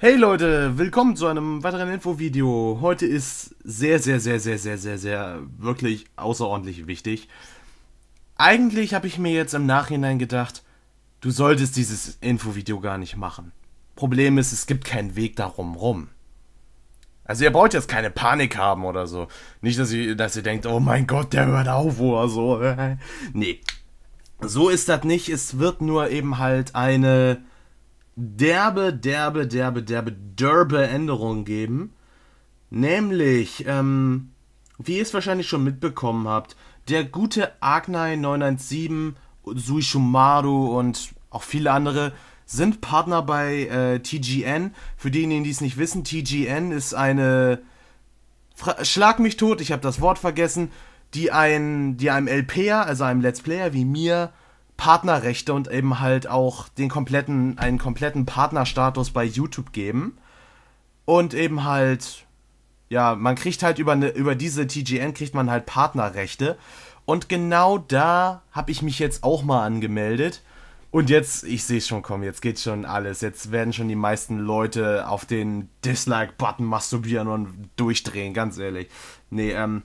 Hey Leute, willkommen zu einem weiteren Infovideo. Heute ist sehr, sehr, sehr, sehr, sehr, sehr, sehr wirklich außerordentlich wichtig. Eigentlich habe ich mir jetzt im Nachhinein gedacht, du solltest dieses Infovideo gar nicht machen. Problem ist, es gibt keinen Weg darum rum. Also ihr braucht jetzt keine Panik haben oder so. Nicht, dass ihr, dass ihr denkt, oh mein Gott, der hört auf oder so. nee. So ist das nicht. Es wird nur eben halt eine derbe, derbe, derbe, derbe, derbe Änderungen geben. Nämlich, ähm, wie ihr es wahrscheinlich schon mitbekommen habt, der gute Agnai 917, Suishumaru und auch viele andere sind Partner bei äh, TGN. Für diejenigen, die es nicht wissen, TGN ist eine Fra Schlag mich tot, ich habe das Wort vergessen, die, ein, die einem LPer, also einem Let's Player wie mir, Partnerrechte und eben halt auch den kompletten, einen kompletten Partnerstatus bei YouTube geben. Und eben halt, ja, man kriegt halt über, ne, über diese TGN kriegt man halt Partnerrechte. Und genau da habe ich mich jetzt auch mal angemeldet. Und jetzt, ich sehe schon kommen, jetzt geht schon alles. Jetzt werden schon die meisten Leute auf den Dislike-Button masturbieren und durchdrehen, ganz ehrlich. Nee, ähm,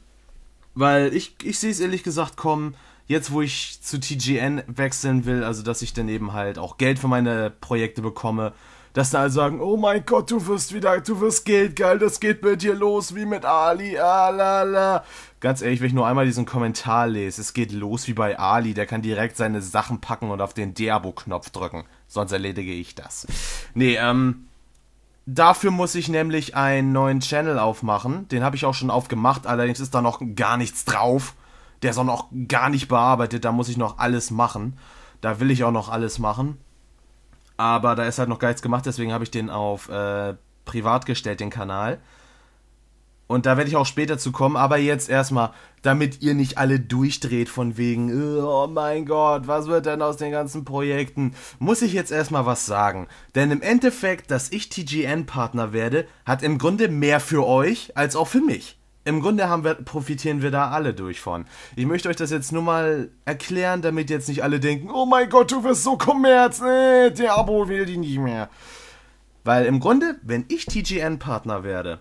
weil ich, ich sehe es ehrlich gesagt kommen, jetzt, wo ich zu TGN wechseln will, also dass ich dann eben halt auch Geld für meine Projekte bekomme, dass da alle sagen, oh mein Gott, du wirst wieder, du wirst Geld, geil, das geht mit dir los wie mit Ali, ah, la, la. Ganz ehrlich, wenn ich nur einmal diesen Kommentar lese, es geht los wie bei Ali, der kann direkt seine Sachen packen und auf den Deabo-Knopf drücken. Sonst erledige ich das. Nee, ähm, Dafür muss ich nämlich einen neuen Channel aufmachen. Den habe ich auch schon aufgemacht, allerdings ist da noch gar nichts drauf der ist auch noch gar nicht bearbeitet, da muss ich noch alles machen. Da will ich auch noch alles machen. Aber da ist halt noch gar nichts gemacht, deswegen habe ich den auf äh, privat gestellt, den Kanal. Und da werde ich auch später zu kommen, aber jetzt erstmal, damit ihr nicht alle durchdreht von wegen, oh mein Gott, was wird denn aus den ganzen Projekten, muss ich jetzt erstmal was sagen. Denn im Endeffekt, dass ich TGN-Partner werde, hat im Grunde mehr für euch als auch für mich im Grunde haben wir, profitieren wir da alle durch von. Ich möchte euch das jetzt nur mal erklären, damit jetzt nicht alle denken, oh mein Gott, du wirst so Kommerz, äh, der Abo will die nicht mehr. Weil im Grunde, wenn ich TGN-Partner werde,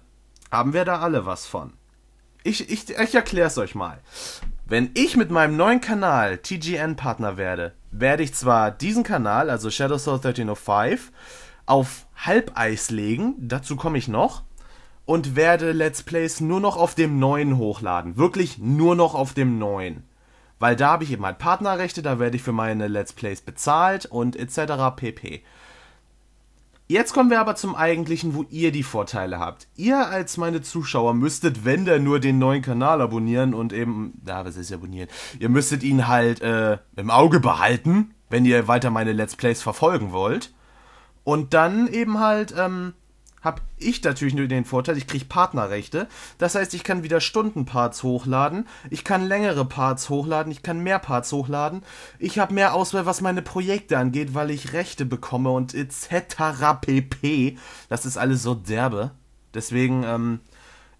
haben wir da alle was von. Ich, ich, ich erkläre es euch mal. Wenn ich mit meinem neuen Kanal TGN-Partner werde, werde ich zwar diesen Kanal, also Shadow Soul 1305, auf Halbeis legen, dazu komme ich noch, und werde Let's Plays nur noch auf dem neuen hochladen. Wirklich nur noch auf dem neuen. Weil da habe ich eben halt Partnerrechte, da werde ich für meine Let's Plays bezahlt und etc. pp. Jetzt kommen wir aber zum eigentlichen, wo ihr die Vorteile habt. Ihr als meine Zuschauer müsstet, wenn der nur den neuen Kanal abonnieren und eben, da ja, was ist abonnieren? Ihr müsstet ihn halt äh, im Auge behalten, wenn ihr weiter meine Let's Plays verfolgen wollt. Und dann eben halt ähm, habe ich natürlich nur den Vorteil, ich kriege Partnerrechte. Das heißt, ich kann wieder Stundenparts hochladen, ich kann längere Parts hochladen, ich kann mehr Parts hochladen. Ich habe mehr Auswahl, was meine Projekte angeht, weil ich Rechte bekomme und etc. pp. Das ist alles so derbe. Deswegen, ähm,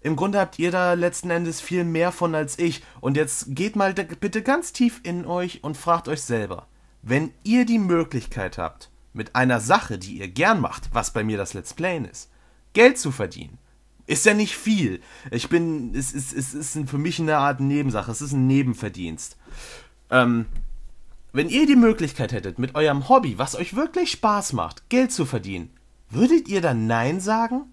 im Grunde habt ihr da letzten Endes viel mehr von als ich. Und jetzt geht mal bitte ganz tief in euch und fragt euch selber, wenn ihr die Möglichkeit habt, mit einer Sache, die ihr gern macht, was bei mir das Let's Playen ist, Geld zu verdienen. Ist ja nicht viel. Ich bin, es ist, es ist für mich eine Art Nebensache. Es ist ein Nebenverdienst. Ähm, wenn ihr die Möglichkeit hättet, mit eurem Hobby, was euch wirklich Spaß macht, Geld zu verdienen, würdet ihr dann Nein sagen?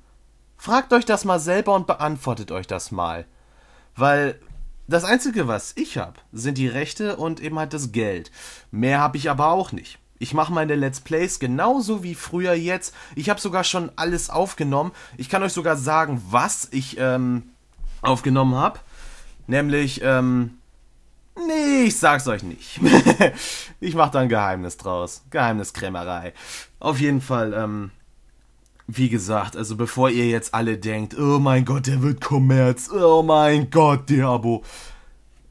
Fragt euch das mal selber und beantwortet euch das mal. Weil das Einzige, was ich habe, sind die Rechte und eben halt das Geld. Mehr habe ich aber auch nicht. Ich mache meine Let's Plays genauso wie früher jetzt. Ich habe sogar schon alles aufgenommen. Ich kann euch sogar sagen, was ich ähm, aufgenommen habe. Nämlich, ähm, nee, ich sag's euch nicht. ich mache da ein Geheimnis draus. Geheimniskrämerei. Auf jeden Fall, ähm, wie gesagt, also bevor ihr jetzt alle denkt, oh mein Gott, der wird Kommerz, oh mein Gott, Diabo.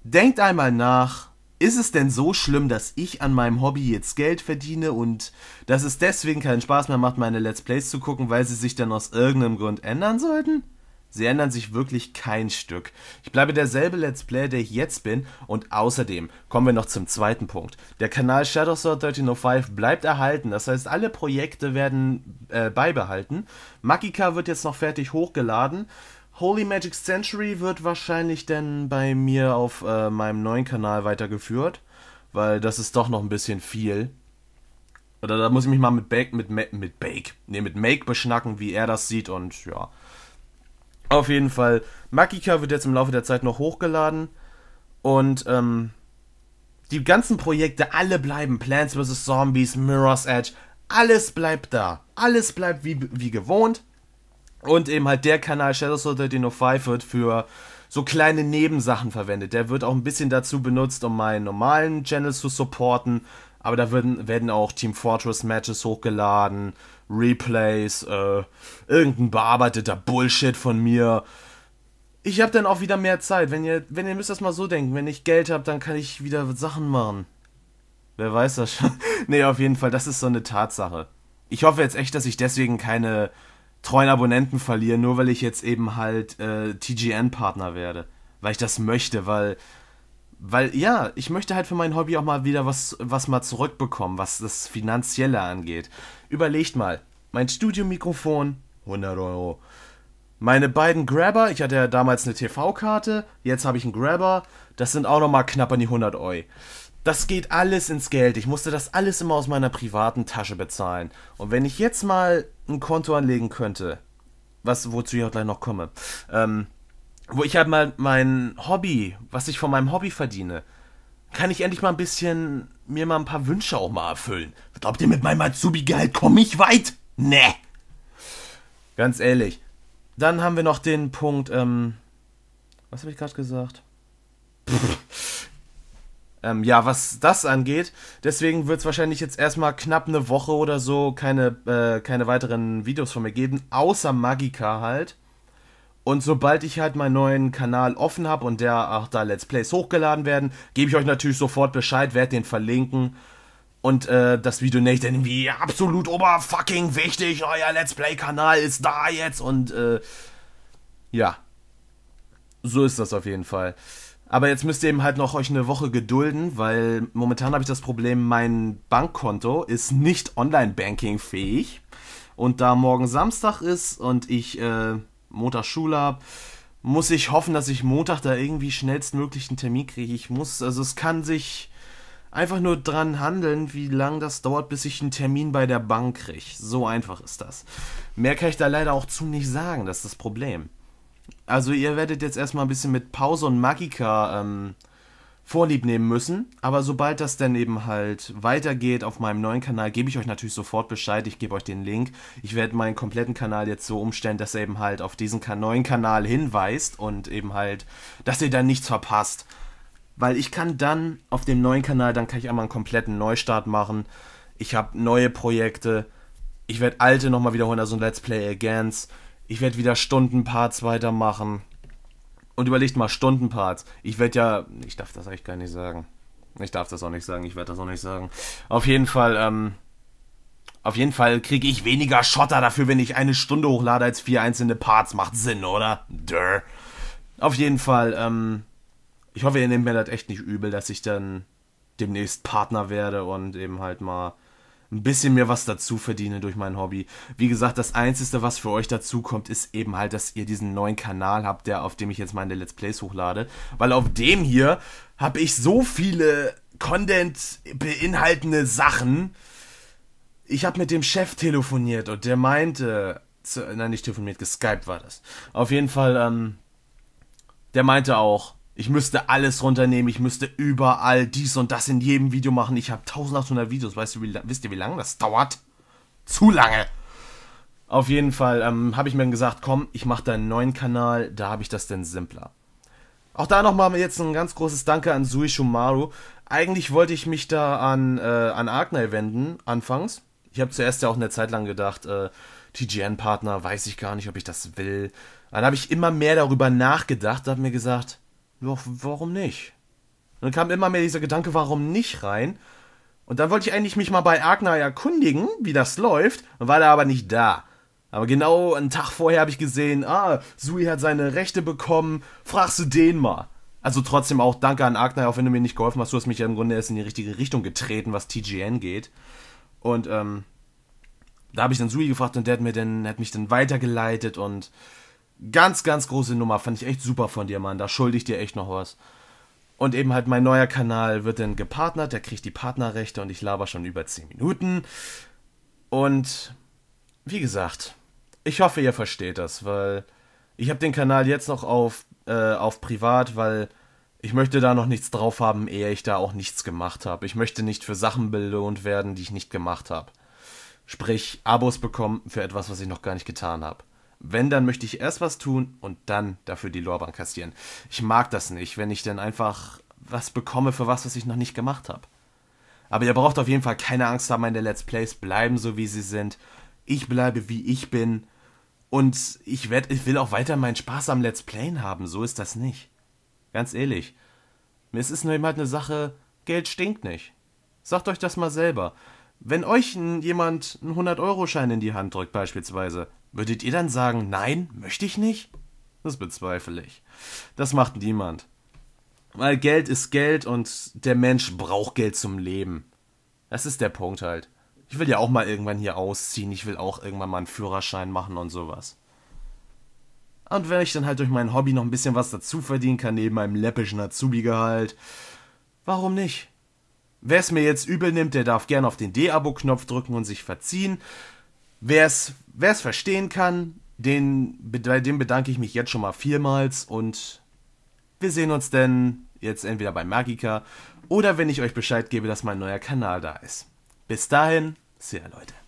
Denkt einmal nach, ist es denn so schlimm, dass ich an meinem Hobby jetzt Geld verdiene und dass es deswegen keinen Spaß mehr macht, meine Let's Plays zu gucken, weil sie sich dann aus irgendeinem Grund ändern sollten? Sie ändern sich wirklich kein Stück. Ich bleibe derselbe Let's Player, der ich jetzt bin. Und außerdem kommen wir noch zum zweiten Punkt. Der Kanal Shadowsword 1305 bleibt erhalten. Das heißt, alle Projekte werden äh, beibehalten. Makika wird jetzt noch fertig hochgeladen. Holy Magic Century wird wahrscheinlich dann bei mir auf äh, meinem neuen Kanal weitergeführt, weil das ist doch noch ein bisschen viel. Oder da muss ich mich mal mit Bake, mit, Ma mit Bake, nee, mit Make beschnacken, wie er das sieht und ja. Auf jeden Fall, Makika wird jetzt im Laufe der Zeit noch hochgeladen und ähm, die ganzen Projekte, alle bleiben. Plants vs. Zombies, Mirror's Edge, alles bleibt da. Alles bleibt wie, wie gewohnt. Und eben halt der Kanal Shadows of the Dino 5 wird für so kleine Nebensachen verwendet. Der wird auch ein bisschen dazu benutzt, um meinen normalen Channel zu supporten. Aber da werden, werden auch Team Fortress Matches hochgeladen, Replays, äh, irgendein bearbeiteter Bullshit von mir. Ich habe dann auch wieder mehr Zeit. Wenn ihr, wenn ihr müsst das mal so denken, wenn ich Geld habe, dann kann ich wieder Sachen machen. Wer weiß das schon? nee, auf jeden Fall, das ist so eine Tatsache. Ich hoffe jetzt echt, dass ich deswegen keine treuen Abonnenten verliere, nur weil ich jetzt eben halt äh, TGN-Partner werde. Weil ich das möchte, weil. Weil, ja, ich möchte halt für mein Hobby auch mal wieder was, was mal zurückbekommen, was das Finanzielle angeht. Überlegt mal, mein Studiomikrofon, 100 Euro. Meine beiden Grabber, ich hatte ja damals eine TV-Karte, jetzt habe ich einen Grabber, das sind auch nochmal knapp an die 100 Euro. Das geht alles ins Geld. Ich musste das alles immer aus meiner privaten Tasche bezahlen. Und wenn ich jetzt mal ein Konto anlegen könnte, was wozu ich auch gleich noch komme, ähm, wo ich halt mal mein Hobby, was ich von meinem Hobby verdiene, kann ich endlich mal ein bisschen mir mal ein paar Wünsche auch mal erfüllen. Glaubt ihr, mit meinem Azubi-Gehalt komme ich weit? Ne. Ganz ehrlich. Dann haben wir noch den Punkt, ähm, was habe ich gerade gesagt? Pff. Ähm, ja, was das angeht, deswegen wird es wahrscheinlich jetzt erstmal knapp eine Woche oder so keine, äh, keine weiteren Videos von mir geben, außer Magica halt. Und sobald ich halt meinen neuen Kanal offen habe und der auch da Let's Plays hochgeladen werden, gebe ich euch natürlich sofort Bescheid, werde den verlinken. Und äh, das Video nicht irgendwie absolut oberfucking wichtig, euer Let's Play-Kanal ist da jetzt und äh, ja. So ist das auf jeden Fall. Aber jetzt müsst ihr eben halt noch euch eine Woche gedulden, weil momentan habe ich das Problem, mein Bankkonto ist nicht Online-Banking fähig. Und da morgen Samstag ist und ich äh, Montag Schule habe, muss ich hoffen, dass ich Montag da irgendwie schnellstmöglich einen Termin kriege. Ich muss, also es kann sich einfach nur dran handeln, wie lange das dauert, bis ich einen Termin bei der Bank kriege. So einfach ist das. Mehr kann ich da leider auch zu nicht sagen, das ist das Problem. Also ihr werdet jetzt erstmal ein bisschen mit Pause und Magica ähm, Vorlieb nehmen müssen. Aber sobald das dann eben halt weitergeht auf meinem neuen Kanal, gebe ich euch natürlich sofort Bescheid. Ich gebe euch den Link. Ich werde meinen kompletten Kanal jetzt so umstellen, dass er eben halt auf diesen neuen Kanal hinweist und eben halt, dass ihr dann nichts verpasst. Weil ich kann dann auf dem neuen Kanal, dann kann ich einmal einen kompletten Neustart machen. Ich habe neue Projekte. Ich werde alte nochmal wiederholen, also ein Let's Play Against ich werde wieder Stundenparts weitermachen. Und überlegt mal, Stundenparts. Ich werde ja, ich darf das eigentlich gar nicht sagen. Ich darf das auch nicht sagen, ich werde das auch nicht sagen. Auf jeden Fall, ähm, auf jeden Fall kriege ich weniger Schotter dafür, wenn ich eine Stunde hochlade als vier einzelne Parts. Macht Sinn, oder? Dörr. Auf jeden Fall, ähm, ich hoffe, ihr nehmt mir das echt nicht übel, dass ich dann demnächst Partner werde und eben halt mal ein bisschen mehr was dazu verdiene durch mein Hobby. Wie gesagt, das Einzige, was für euch dazu kommt, ist eben halt, dass ihr diesen neuen Kanal habt, der, auf dem ich jetzt meine Let's Plays hochlade. Weil auf dem hier habe ich so viele Content beinhaltende Sachen. Ich habe mit dem Chef telefoniert und der meinte, zu, nein, nicht telefoniert, geskypt war das. Auf jeden Fall, ähm, der meinte auch, ich müsste alles runternehmen, ich müsste überall dies und das in jedem Video machen. Ich habe 1800 Videos, weißt du, wie, wisst ihr, wie lange das dauert? Zu lange! Auf jeden Fall ähm, habe ich mir dann gesagt, komm, ich mache da einen neuen Kanal, da habe ich das denn simpler. Auch da nochmal jetzt ein ganz großes Danke an Sui Shumaru. Eigentlich wollte ich mich da an, äh, an Arkney wenden, anfangs. Ich habe zuerst ja auch eine Zeit lang gedacht, äh, TGN-Partner, weiß ich gar nicht, ob ich das will. Dann habe ich immer mehr darüber nachgedacht, habe mir gesagt, doch, warum nicht? Und dann kam immer mehr dieser Gedanke, warum nicht rein? Und dann wollte ich eigentlich mich mal bei Agner erkundigen, wie das läuft, war da aber nicht da. Aber genau einen Tag vorher habe ich gesehen, ah, Sui hat seine Rechte bekommen, fragst du den mal. Also trotzdem auch danke an Agner, auch wenn du mir nicht geholfen hast, du hast mich ja im Grunde erst in die richtige Richtung getreten, was TGN geht. Und ähm, da habe ich dann Sui gefragt und der hat, mir dann, hat mich dann weitergeleitet und Ganz, ganz große Nummer. Fand ich echt super von dir, Mann. Da schulde ich dir echt noch was. Und eben halt mein neuer Kanal wird dann gepartnert, der kriegt die Partnerrechte und ich laber schon über 10 Minuten. Und wie gesagt, ich hoffe, ihr versteht das, weil ich habe den Kanal jetzt noch auf, äh, auf privat, weil ich möchte da noch nichts drauf haben, ehe ich da auch nichts gemacht habe. Ich möchte nicht für Sachen belohnt werden, die ich nicht gemacht habe. Sprich, Abos bekommen für etwas, was ich noch gar nicht getan habe. Wenn, dann möchte ich erst was tun und dann dafür die Lorbeeren kassieren. Ich mag das nicht, wenn ich denn einfach was bekomme für was, was ich noch nicht gemacht habe. Aber ihr braucht auf jeden Fall keine Angst haben, meine Let's Plays bleiben so, wie sie sind. Ich bleibe, wie ich bin. Und ich, werd, ich will auch weiter meinen Spaß am Let's Playen haben. So ist das nicht. Ganz ehrlich. Es ist nur eben halt eine Sache, Geld stinkt nicht. Sagt euch das mal selber. Wenn euch jemand einen 100-Euro-Schein in die Hand drückt, beispielsweise, Würdet ihr dann sagen, nein, möchte ich nicht? Das bezweifle ich. Das macht niemand. Weil Geld ist Geld und der Mensch braucht Geld zum Leben. Das ist der Punkt halt. Ich will ja auch mal irgendwann hier ausziehen, ich will auch irgendwann mal einen Führerschein machen und sowas. Und wenn ich dann halt durch mein Hobby noch ein bisschen was dazu verdienen kann, neben meinem läppischen Azubi-Gehalt, warum nicht? Wer es mir jetzt übel nimmt, der darf gern auf den De-Abo-Knopf drücken und sich verziehen. Wer es verstehen kann, den, bei dem bedanke ich mich jetzt schon mal vielmals und wir sehen uns denn jetzt entweder bei Magica oder wenn ich euch Bescheid gebe, dass mein neuer Kanal da ist. Bis dahin, sehr Leute.